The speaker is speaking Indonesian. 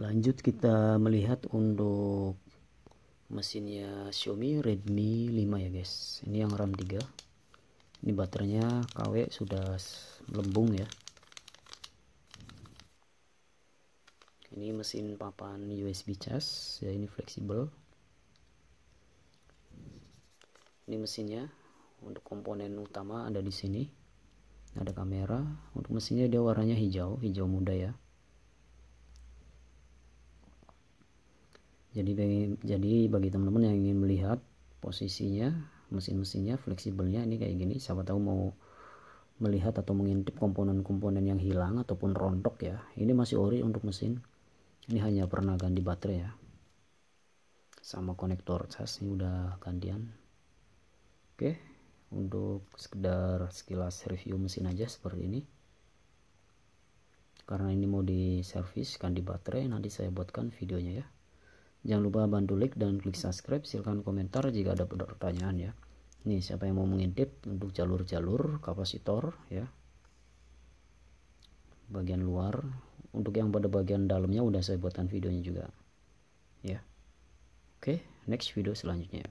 lanjut kita melihat untuk mesinnya Xiaomi Redmi 5 ya guys ini yang RAM 3 ini baterainya KW sudah melembung ya ini mesin papan USB charge ya ini fleksibel ini mesinnya untuk komponen utama ada di sini ada kamera untuk mesinnya dia warnanya hijau hijau muda ya jadi jadi bagi teman-teman yang ingin melihat posisinya mesin-mesinnya fleksibelnya ini kayak gini siapa tahu mau melihat atau mengintip komponen-komponen yang hilang ataupun rontok ya ini masih ori untuk mesin ini hanya pernah ganti baterai ya sama konektor cas ini udah gantian oke untuk sekedar sekilas review mesin aja seperti ini karena ini mau di diservis ganti baterai nanti saya buatkan videonya ya Jangan lupa bantu like dan klik subscribe. Silahkan komentar jika ada pertanyaan ya. Nih siapa yang mau mengintip untuk jalur-jalur kapasitor ya. Bagian luar. Untuk yang pada bagian dalamnya udah saya buatkan videonya juga. Ya. Oke, next video selanjutnya.